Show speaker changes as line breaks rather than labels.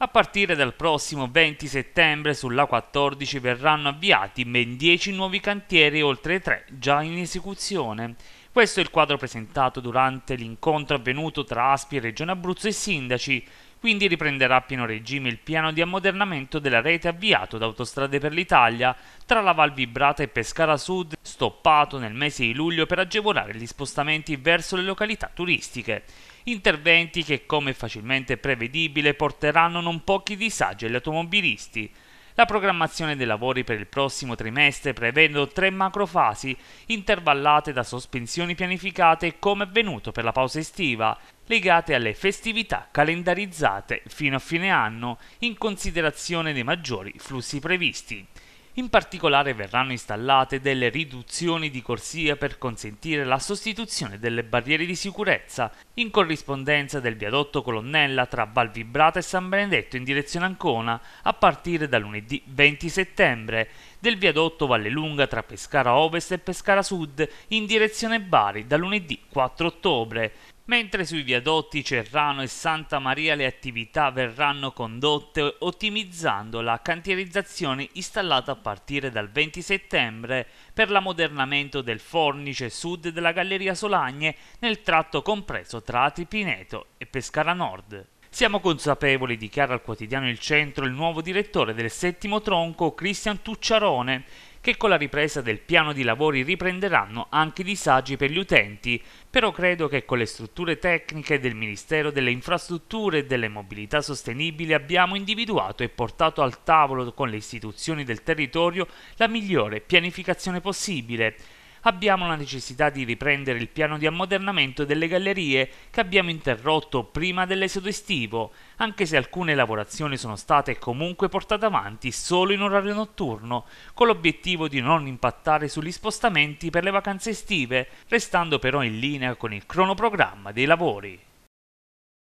A partire dal prossimo 20 settembre sulla 14 verranno avviati ben 10 nuovi cantieri oltre 3 già in esecuzione. Questo è il quadro presentato durante l'incontro avvenuto tra ASPI e Regione Abruzzo e sindaci, quindi riprenderà a pieno regime il piano di ammodernamento della rete avviato da Autostrade per l'Italia tra la Val Vibrata e Pescara Sud, stoppato nel mese di luglio per agevolare gli spostamenti verso le località turistiche. Interventi che, come facilmente prevedibile, porteranno non pochi disagi agli automobilisti, la programmazione dei lavori per il prossimo trimestre prevede tre macrofasi intervallate da sospensioni pianificate come avvenuto per la pausa estiva, legate alle festività calendarizzate fino a fine anno in considerazione dei maggiori flussi previsti. In particolare verranno installate delle riduzioni di corsia per consentire la sostituzione delle barriere di sicurezza in corrispondenza del viadotto Colonnella tra Val Vibrata e San Benedetto in direzione Ancona a partire da lunedì 20 settembre del viadotto Vallelunga tra Pescara Ovest e Pescara Sud in direzione Bari da lunedì 4 ottobre, mentre sui viadotti Cerrano e Santa Maria le attività verranno condotte ottimizzando la cantierizzazione installata a partire dal 20 settembre per l'ammodernamento del fornice sud della Galleria Solagne nel tratto compreso tra Pineto e Pescara Nord. Siamo consapevoli, dichiara al quotidiano Il Centro il nuovo direttore del settimo tronco, Cristian Tucciarone, che con la ripresa del piano di lavori riprenderanno anche i disagi per gli utenti, però credo che con le strutture tecniche del Ministero delle Infrastrutture e delle Mobilità Sostenibili abbiamo individuato e portato al tavolo con le istituzioni del territorio la migliore pianificazione possibile abbiamo la necessità di riprendere il piano di ammodernamento delle gallerie che abbiamo interrotto prima dell'esodo estivo, anche se alcune lavorazioni sono state comunque portate avanti solo in orario notturno, con l'obiettivo di non impattare sugli spostamenti per le vacanze estive, restando però in linea con il cronoprogramma dei lavori.